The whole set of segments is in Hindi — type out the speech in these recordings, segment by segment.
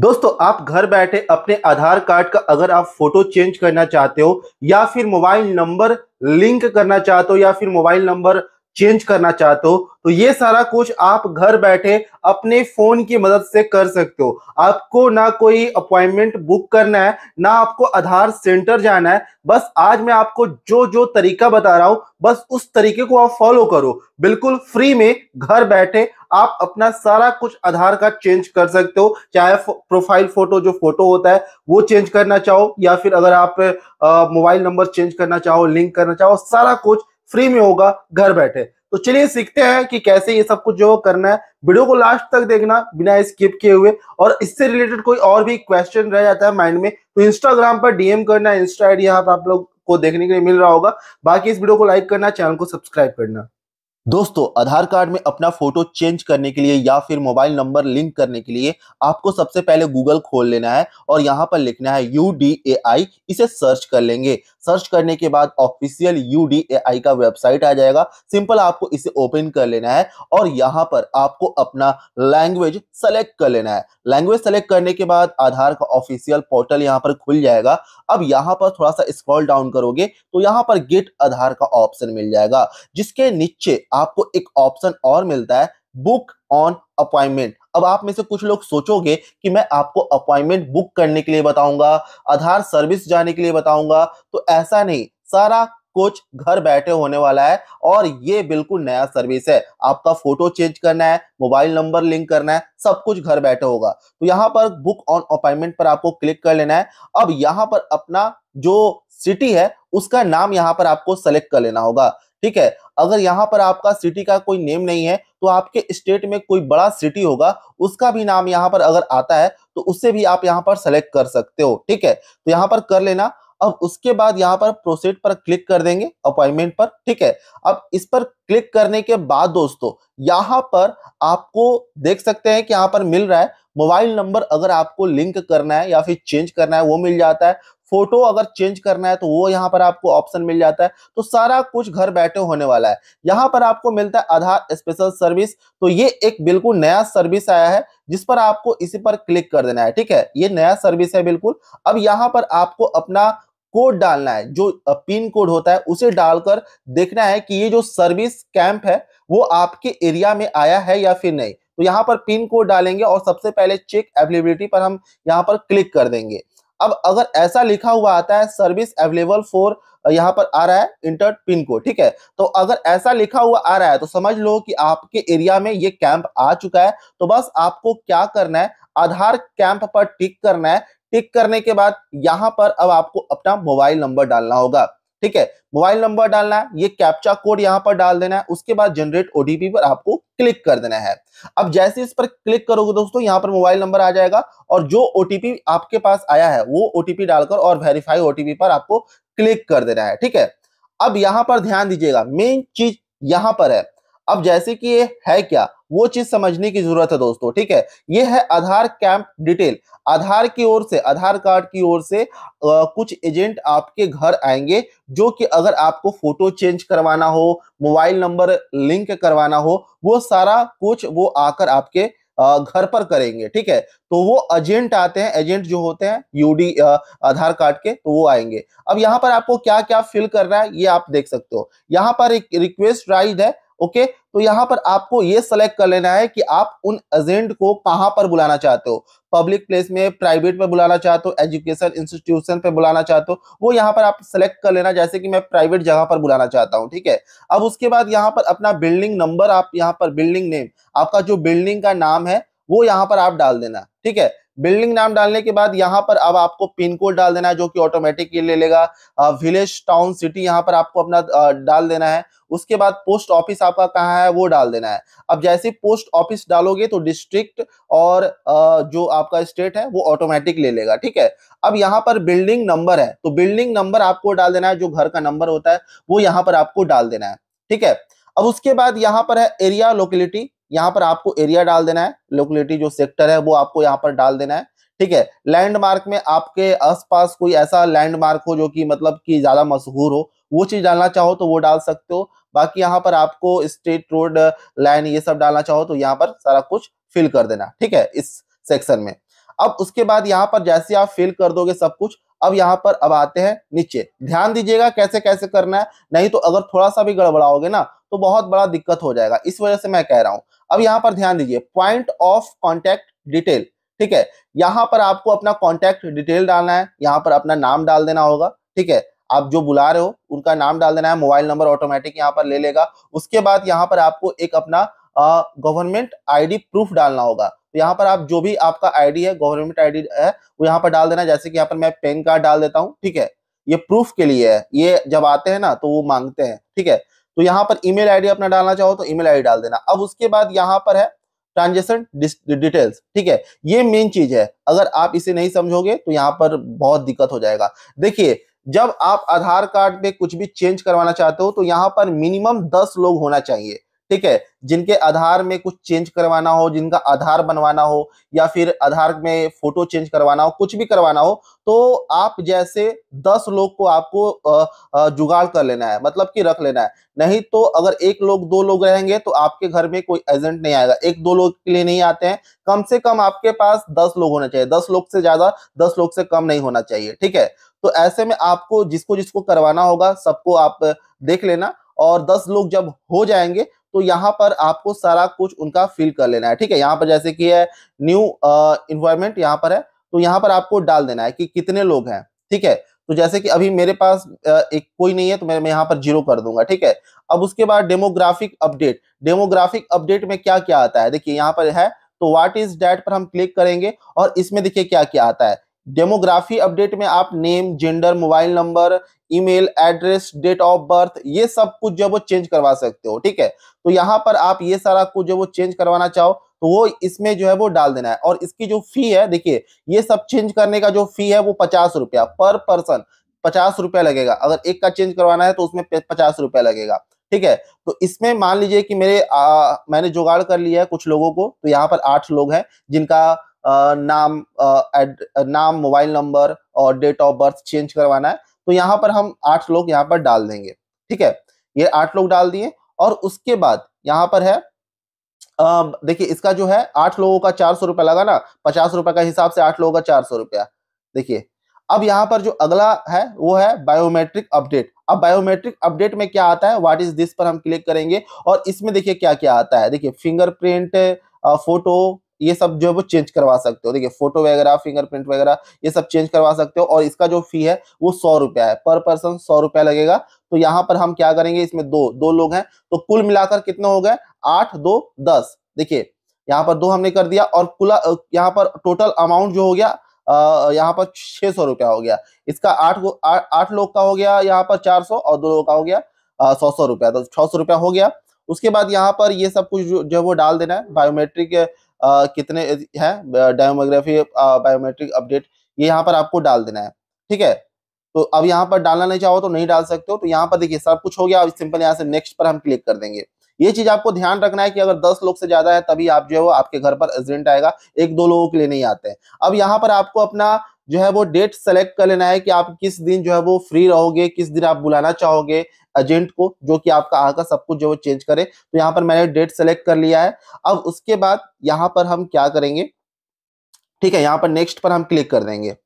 दोस्तों आप घर बैठे अपने आधार कार्ड का अगर आप फोटो चेंज करना चाहते हो या फिर मोबाइल नंबर लिंक करना चाहते हो या फिर मोबाइल नंबर चेंज करना चाहते हो तो ये सारा कुछ आप घर बैठे अपने फोन की मदद से कर सकते हो आपको ना कोई अपॉइंटमेंट बुक करना है ना आपको आधार सेंटर जाना है बस आज मैं आपको जो जो तरीका बता रहा हूं बस उस तरीके को आप फॉलो करो बिल्कुल फ्री में घर बैठे आप अपना सारा कुछ आधार कार्ड चेंज कर सकते हो चाहे प्रोफाइल फोटो जो फोटो होता है वो चेंज करना चाहो या फिर अगर आप मोबाइल नंबर चेंज करना चाहो लिंक करना चाहो सारा कुछ फ्री में होगा घर बैठे तो चलिए सीखते हैं कि कैसे ये सब कुछ जो करना है वीडियो को लास्ट तक देखना बिना स्किप किए हुए और इससे रिलेटेड कोई और भी क्वेश्चन रह जाता है माइंड में तो इंस्टाग्राम पर डीएम करना इंस्टा आईडी यहाँ पर आप लोग को देखने के लिए मिल रहा होगा बाकी इस वीडियो को लाइक करना चैनल को सब्सक्राइब करना दोस्तों आधार कार्ड में अपना फोटो चेंज करने के लिए या फिर मोबाइल नंबर लिंक करने के लिए आपको सबसे पहले गूगल खोल लेना है और यहाँ पर लिखना है यू डी ए आई इसे सर्च कर लेंगे सर्च करने के बाद ऑफिशियल यूडीएआई का वेबसाइट आ जाएगा सिंपल आपको इसे ओपन कर लेना है और यहाँ पर आपको अपना लैंग्वेज सेलेक्ट कर लेना है लैंग्वेज सेलेक्ट करने के बाद आधार का ऑफिशियल पोर्टल यहाँ पर खुल जाएगा अब यहाँ पर थोड़ा सा स्क्रॉल डाउन करोगे तो यहाँ पर गेट आधार का ऑप्शन मिल जाएगा जिसके नीचे आपको एक ऑप्शन और मिलता है बुक ऑन अपॉइंटमेंट अब आप में से कुछ लोग सोचोगे कि मैं आपको अपॉइंटमेंट बुक करने के लिए बताऊंगा आधार सर्विस जाने के लिए बताऊंगा तो ऐसा नहीं सारा कुछ घर बैठे होने वाला है और ये बिल्कुल नया सर्विस है आपका फोटो चेंज करना है मोबाइल नंबर लिंक करना है सब कुछ घर बैठे होगा तो यहाँ पर बुक ऑन अपॉइंटमेंट पर आपको क्लिक कर लेना है अब यहाँ पर अपना जो सिटी है उसका नाम यहाँ पर आपको सेलेक्ट कर लेना होगा ठीक है अगर यहाँ पर आपका सिटी का कोई नेम नहीं है तो आपके स्टेट में कोई बड़ा सिटी होगा उसका भी नाम यहाँ पर अगर आता है तो उससे भी आप यहाँ पर सेलेक्ट कर सकते हो ठीक है तो यहाँ पर कर लेना अब उसके बाद यहाँ पर प्रोसेड पर क्लिक कर देंगे अपॉइंटमेंट पर ठीक है अब इस पर क्लिक करने के बाद दोस्तों यहाँ पर आपको देख सकते हैं कि यहाँ पर मिल रहा है मोबाइल नंबर अगर आपको लिंक करना है या फिर चेंज करना है वो मिल जाता है फोटो अगर चेंज करना है तो वो यहाँ पर आपको ऑप्शन मिल जाता है तो सारा कुछ घर बैठे होने वाला है यहाँ पर आपको मिलता है आधार स्पेशल सर्विस तो ये एक बिल्कुल नया सर्विस आया है जिस पर आपको इसी पर क्लिक कर देना है ठीक है ये नया सर्विस है बिल्कुल अब यहाँ पर आपको अपना कोड डालना है जो पिन कोड होता है उसे डालकर देखना है कि ये जो सर्विस कैंप है वो आपके एरिया में आया है या फिर नहीं तो यहाँ पर पिन कोड डालेंगे और सबसे पहले चेक अवेलेबिलिटी पर हम यहाँ पर क्लिक कर देंगे अब अगर ऐसा लिखा हुआ आता है सर्विस अवेलेबल फॉर यहाँ पर आ रहा है इंटर पिन को ठीक है तो अगर ऐसा लिखा हुआ आ रहा है तो समझ लो कि आपके एरिया में ये कैंप आ चुका है तो बस आपको क्या करना है आधार कैंप पर टिक करना है टिक करने के बाद यहाँ पर अब आपको अपना मोबाइल नंबर डालना होगा ठीक है मोबाइल नंबर डालना है ये कैप्चा कोड यहाँ पर डाल देना है उसके बाद जनरेट ओटीपी पर आपको क्लिक कर देना है अब जैसे इस पर क्लिक करोगे दोस्तों यहाँ पर मोबाइल नंबर आ जाएगा और जो ओटीपी आपके पास आया है वो ओटीपी डालकर और वेरीफाई ओटीपी पर आपको क्लिक कर देना है ठीक है अब यहाँ पर ध्यान दीजिएगा मेन चीज यहाँ पर है अब जैसे कि ये है क्या वो चीज समझने की जरूरत है दोस्तों ठीक है ये है आधार कैंप डिटेल आधार की ओर से आधार कार्ड की ओर से आ, कुछ एजेंट आपके घर आएंगे जो कि अगर आपको फोटो चेंज करवाना हो मोबाइल नंबर लिंक करवाना हो वो सारा कुछ वो आकर आपके घर पर करेंगे ठीक है तो वो एजेंट आते हैं एजेंट जो होते हैं यूडी आधार कार्ड के तो वो आएंगे अब यहाँ पर आपको क्या क्या फिल करना है ये आप देख सकते हो यहाँ पर एक रिक्वेस्ट राइज है ओके तो यहाँ पर आपको ये सेलेक्ट कर लेना है कि आप उन एजेंट को कहाँ पर बुलाना चाहते हो पब्लिक प्लेस में प्राइवेट में बुलाना चाहते हो एजुकेशन इंस्टीट्यूशन पे बुलाना चाहते हो वो यहाँ पर आप सेलेक्ट कर लेना जैसे कि मैं प्राइवेट जगह पर बुलाना चाहता हूँ ठीक है अब उसके बाद यहाँ पर अपना बिल्डिंग नंबर आप यहाँ पर बिल्डिंग नेम आपका जो बिल्डिंग का नाम है वो यहाँ पर आप डाल देना ठीक है बिल्डिंग नाम डालने के बाद यहाँ पर अब आपको पिन कोड डाल देना है जो कि ऑटोमेटिक ले लेगा विलेज टाउन सिटी यहाँ पर आपको अपना डाल देना है उसके बाद पोस्ट ऑफिस आपका कहाँ है वो डाल देना है अब जैसे पोस्ट ऑफिस डालोगे तो डिस्ट्रिक्ट और जो आपका स्टेट है वो ऑटोमेटिक ले लेगा ठीक है अब यहाँ पर बिल्डिंग नंबर है तो बिल्डिंग नंबर आपको डाल देना है जो घर का नंबर होता है वो यहाँ पर आपको डाल देना है ठीक है अब उसके बाद यहाँ पर है एरिया लोकेलिटी यहाँ पर आपको एरिया डाल देना है लोकलिटी जो सेक्टर है वो आपको यहाँ पर डाल देना है ठीक है लैंडमार्क में आपके आसपास कोई ऐसा लैंडमार्क हो जो कि मतलब कि ज़्यादा मशहूर हो वो चीज़ डालना चाहो तो वो डाल सकते हो बाकी यहाँ पर आपको स्टेट रोड लाइन ये सब डालना चाहो तो यहाँ पर सारा कुछ फिल कर देना ठीक है इस सेक्शन में अब उसके बाद यहाँ पर जैसे आप फिल कर दोगे सब कुछ अब यहाँ पर अब आते हैं नीचे ध्यान दीजिएगा कैसे कैसे करना है नहीं तो अगर थोड़ा सा भी गड़बड़ाओगे ना तो बहुत बड़ा दिक्कत हो जाएगा इस वजह से मैं कह रहा हूँ अब यहाँ पर ध्यान दीजिए पॉइंट ऑफ कॉन्टैक्ट डिटेल ठीक है यहां पर आपको अपना कॉन्टैक्ट डिटेल डालना है यहां पर अपना नाम डाल देना होगा ठीक है आप जो बुला रहे हो उनका नाम डाल देना है मोबाइल नंबर ऑटोमेटिक यहाँ पर ले लेगा उसके बाद यहाँ पर आपको एक अपना गवर्नमेंट आईडी प्रूफ डालना होगा तो यहाँ पर आप जो भी आपका आईडी है गवर्नमेंट आईडी है वो यहाँ पर डाल देना जैसे कि यहाँ पर मैं पैन कार्ड डाल देता हूँ ठीक है ये प्रूफ के लिए है ये जब आते हैं ना तो वो मांगते हैं ठीक है तो यहाँ पर ईमेल आईडी अपना डालना चाहो तो ईमेल आईडी डाल देना अब उसके बाद यहाँ पर है ट्रांजेक्शन डिटेल्स ठीक है ये मेन चीज है अगर आप इसे नहीं समझोगे तो यहाँ पर बहुत दिक्कत हो जाएगा देखिए जब आप आधार कार्ड में कुछ भी चेंज करवाना चाहते हो तो यहाँ पर मिनिमम दस लोग होना चाहिए ठीक है जिनके आधार में कुछ चेंज करवाना हो जिनका आधार बनवाना हो या फिर आधार में फोटो चेंज करवाना हो कुछ भी करवाना हो तो आप जैसे दस लोग को आपको जुगाड़ कर लेना है मतलब कि रख लेना है नहीं तो अगर एक लोग दो लोग रहेंगे तो आपके घर में कोई एजेंट नहीं आएगा एक दो लोग के लिए नहीं आते हैं कम से कम आपके पास दस लोग होना चाहिए दस लोग से ज्यादा दस लोग से कम नहीं होना चाहिए ठीक है तो ऐसे में आपको जिसको जिसको करवाना होगा सबको आप देख लेना और दस लोग जब हो जाएंगे तो यहाँ पर आपको सारा कुछ उनका फिल कर लेना है ठीक है यहाँ पर जैसे कि है न्यू इन्वायरमेंट यहाँ पर है तो यहाँ पर आपको डाल देना है कि कितने लोग हैं ठीक है तो जैसे कि अभी मेरे पास एक कोई नहीं है तो मैं मैं यहाँ पर जीरो कर दूंगा ठीक है अब उसके बाद डेमोग्राफिक अपडेट डेमोग्राफिक अपडेट में क्या क्या आता है देखिए यहाँ पर है तो व्हाट इज डैट पर हम क्लिक करेंगे और इसमें देखिए क्या क्या आता है डेमोग्राफी अपडेट में आप name gender mobile number email address date of birth ये सब कुछ जो वो चेंज करवा सकते हो ठीक है तो यहाँ पर आप ये सारा कुछ जो वो चेंज करवाना चाहो तो वो इसमें जो है वो डाल देना है और इसकी जो फी है देखिए ये सब चेंज करने का जो फी है वो पचास रुपया पर पर्सन पचास रुपया लगेगा अगर एक का चेंज करवाना है तो उसमें पचास रुपया लगेगा ठीक है तो इसमें मान लीजिए कि मेरे आ, मैंने जुगाड़ कर लिया है कुछ लोगों को तो यहाँ पर आठ लोग हैं जिनका नाम नाम मोबाइल नंबर और डेट ऑफ बर्थ चेंज करवाना है तो यहाँ पर हम आठ लोग यहाँ पर डाल देंगे ठीक है ये आठ लोग डाल दिए और उसके बाद यहाँ पर है देखिए इसका जो है आठ लोगों का चार सौ रुपया लगा ना पचास रुपए का हिसाब से आठ लोगों का चार सौ रुपया देखिए अब यहाँ पर जो अगला है वो है बायोमेट्रिक अपडेट अब बायोमेट्रिक अपडेट में क्या आता है व्हाट इज दिस पर हम क्लिक करेंगे और इसमें देखिए क्या क्या आता है देखिए फिंगरप्रिंट फोटो ये सब जो है वो चेंज करवा सकते हो देखिए फोटो वगैरह फिंगरप्रिंट वगैरह ये सब चेंज करवा सकते हो और इसका जो फी है वो सौ रुपया है पर पर्सन सौ रुपया लगेगा तो यहाँ पर हम क्या करेंगे इसमें दो दो लोग हैं तो कुल मिलाकर कितना हो गए आठ दो दस देखिए यहाँ पर दो हमने कर दिया और कुला यहाँ पर टोटल अमाउंट जो हो गया यहाँ पर छह सौ रुपया हो गया इसका आठ आठ लोग का हो गया यहाँ पर चार सौ और दो लोग का हो गया सौ सौ रुपया तो छह सौ रुपया हो गया उसके बाद यहाँ पर ये सब कुछ जो है वो डाल देना है बायोमेट्रिक आ, कितने है डायोमोग्राफी बायोमेट्रिक अपडेट ये यहाँ पर आपको डाल देना है ठीक है तो अब यहाँ पर डालना नहीं चाहो तो नहीं डाल सकते हो तो यहाँ पर देखिए सब कुछ हो गया अब सिंपल यहाँ से नेक्स्ट पर हम क्लिक कर देंगे ये चीज आपको ध्यान रखना है कि अगर 10 लोग से ज्यादा है तभी आप जो है वो आपके घर पर एजेंट आएगा एक दो लोगों के लिए नहीं आते हैं अब यहाँ पर आपको अपना जो है वो डेट सेलेक्ट कर लेना है कि आप किस दिन जो है वो फ्री रहोगे किस दिन आप बुलाना चाहोगे एजेंट को जो कि आपका आकर सब कुछ जो वो चेंज करे तो यहाँ पर मैंने डेट सेलेक्ट कर लिया है अब उसके बाद यहाँ पर हम क्या करेंगे ठीक है यहाँ पर नेक्स्ट पर हम क्लिक कर देंगे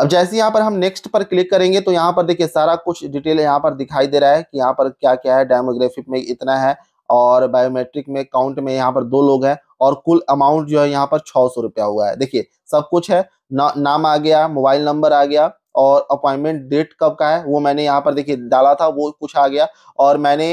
अब जैसे यहाँ पर हम नेक्स्ट पर क्लिक करेंगे तो यहाँ पर देखिए सारा कुछ डिटेल यहाँ पर दिखाई दे रहा है कि यहाँ पर क्या क्या है डेमोग्राफिक में इतना है और बायोमेट्रिक में काउंट में यहाँ पर दो लोग हैं और कुल अमाउंट जो है यहाँ पर छः सौ रुपया हुआ है देखिए सब कुछ है ना, नाम आ गया मोबाइल नंबर आ गया और अपॉइंटमेंट डेट कब का है वो मैंने यहाँ पर देखिए डाला था वो कुछ आ गया और मैंने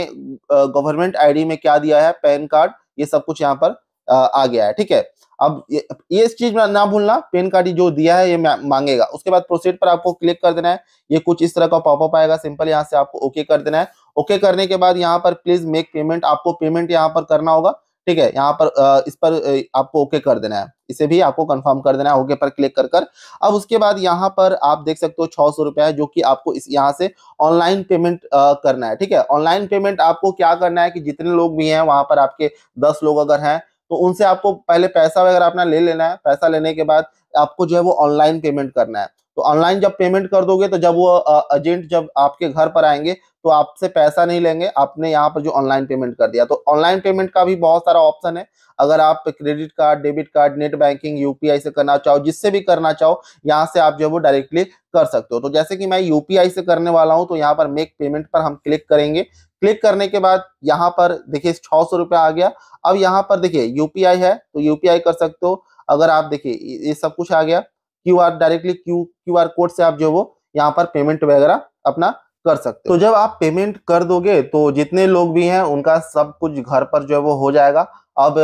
गवर्नमेंट आईडी में क्या दिया है पैन कार्ड ये सब कुछ यहाँ पर आ गया है ठीक है अब ये, ये इस चीज में ना भूलना पेन कार्ड जो दिया है ये मांगेगा उसके बाद प्रोसीड पर आपको क्लिक कर देना है ये कुछ इस तरह का पॉपअप आएगा सिंपल यहाँ से आपको ओके कर देना है ओके करने के बाद यहाँ पर प्लीज मेक पेमेंट आपको पेमेंट यहाँ पर करना होगा ठीक है यहाँ पर इस पर आपको ओके कर देना है इसे भी आपको कंफर्म कर देना है ओके पर क्लिक कर कर अब उसके बाद यहाँ पर आप देख सकते हो छह सौ रुपया है जो कि आपको इस यहाँ से ऑनलाइन पेमेंट करना है ठीक है ऑनलाइन पेमेंट आपको क्या करना है कि जितने लोग भी हैं वहां पर आपके दस लोग अगर हैं तो उनसे आपको पहले पैसा वगैरह अपना ले लेना है पैसा लेने के बाद आपको जो है वो ऑनलाइन पेमेंट करना है तो ऑनलाइन जब पेमेंट कर दोगे तो जब वो एजेंट जब आपके घर पर आएंगे तो आपसे पैसा नहीं लेंगे आपने यहाँ पर जो ऑनलाइन पेमेंट कर दिया तो ऑनलाइन पेमेंट का भी बहुत सारा ऑप्शन है अगर आप credit card debit card net banking UPI से करना चाहो जिससे भी करना चाहो यहाँ से आप जो वो डायरेक्टली कर सकते हो तो जैसे कि मैं यूपीआई से करने वाला हूँ तो यहाँ पर मेक पेमेंट पर हम क्लिक करेंगे क्लिक करने के बाद यहाँ पर देखिए छह सौ रुपया आ गया अब यहाँ पर देखिये यूपीआई है तो यूपीआई कर सकते हो अगर आप देखिए ये सब कुछ आ गया Q R directly Q Q R code से आप जो वो यहाँ पर पेमेंट वगैरह अपना कर सकते हो तो जब आप पेमेंट कर दोगे तो जितने लोग भी हैं उनका सब कुछ घर पर जो है वो हो जाएगा अब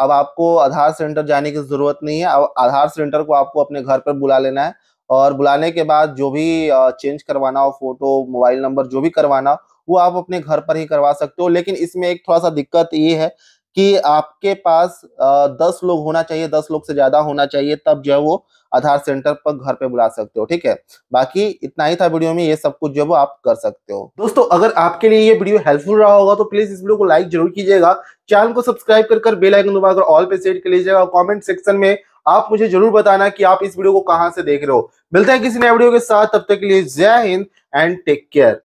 अब आपको आधार सेंटर जाने की ज़रूरत नहीं है अब आधार सेंटर को आपको अपने घर पर बुला लेना है और बुलाने के बाद जो भी चेंज करवाना हो फोटो मोबाइल नंबर जो भी करवाना हो वो आप अपने घर पर ही करवा सकते हो लेकिन इसमें एक थोड़ा सा दिक्कत ये है कि आपके पास दस लोग होना चाहिए दस लोग से ज्यादा होना चाहिए तब जो है वो आधार सेंटर पर घर पे बुला सकते हो ठीक है बाकी इतना ही था वीडियो में ये सब कुछ जो है आप कर सकते हो दोस्तों अगर आपके लिए ये वीडियो हेल्पफुल रहा होगा तो प्लीज इस वीडियो को लाइक जरूर कीजिएगा चैनल को सब्सक्राइब कर कर बेल आइकन दबाकर ऑल पे सेट कर लीजिएगा कॉमेंट सेक्शन में आप मुझे जरूर बताना कि आप इस वीडियो को कहां से देख रहे हो मिलते हैं किसी नए वीडियो के साथ तब तक के लिए जय हिंद एंड टेक केयर